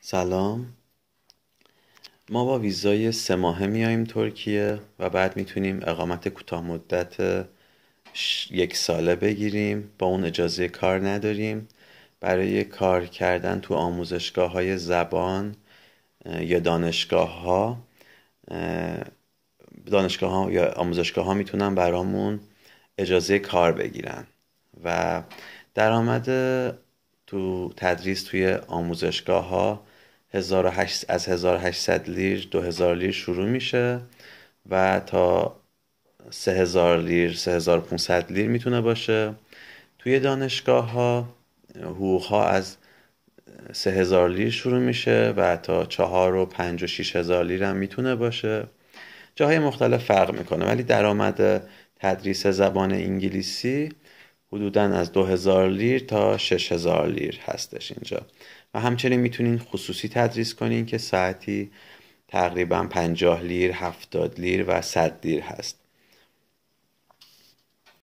سلام ما با ویزای سه ماهه میاییم ترکیه و بعد میتونیم اقامت کوتاه مدت یک ساله بگیریم با اون اجازه کار نداریم برای کار کردن تو آموزشگاه های زبان یا دانشگاه ها دانشگاه ها یا آموزشگاه ها میتونن برامون اجازه کار بگیرن و درآمد تو تدریس توی آموزشگاه ها از 1800 لیر 2000 لیر شروع میشه و تا 3000 لیر 3500 لیر میتونه باشه توی دانشگاه ها حقوق ها از 3000 لیر شروع میشه و تا 4 و 5 و 6000 لیر هم میتونه باشه جاهای مختلف فرق میکنه ولی درآمد تدریس زبان انگلیسی حدودا از 2000 لیر تا 6000 لیر هستش اینجا و همچنین میتونین خصوصی تدریس کنین که ساعتی تقریبا 50 لیر 70 لیر و 100 لیر هست